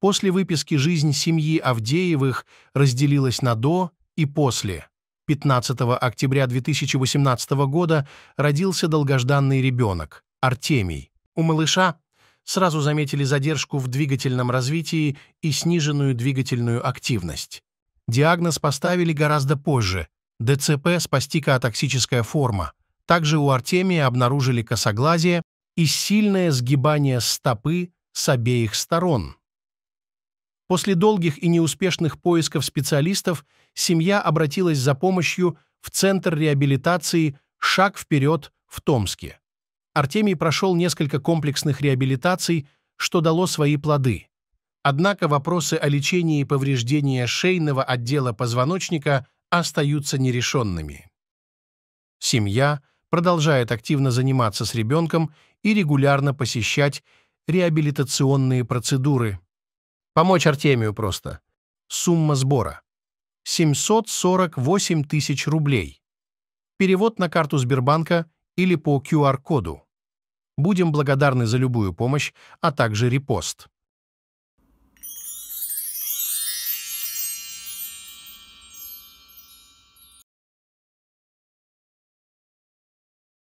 После выписки жизнь семьи Авдеевых разделилась на «до» и «после». 15 октября 2018 года родился долгожданный ребенок, Артемий. У малыша сразу заметили задержку в двигательном развитии и сниженную двигательную активность. Диагноз поставили гораздо позже – ДЦП с пастикоатоксическая форма. Также у Артемия обнаружили косоглазие и сильное сгибание стопы с обеих сторон. После долгих и неуспешных поисков специалистов семья обратилась за помощью в Центр реабилитации «Шаг вперед» в Томске. Артемий прошел несколько комплексных реабилитаций, что дало свои плоды. Однако вопросы о лечении повреждения шейного отдела позвоночника остаются нерешенными. Семья продолжает активно заниматься с ребенком и регулярно посещать реабилитационные процедуры – Помочь Артемию просто. Сумма сбора. 748 тысяч рублей. Перевод на карту Сбербанка или по QR-коду. Будем благодарны за любую помощь, а также репост.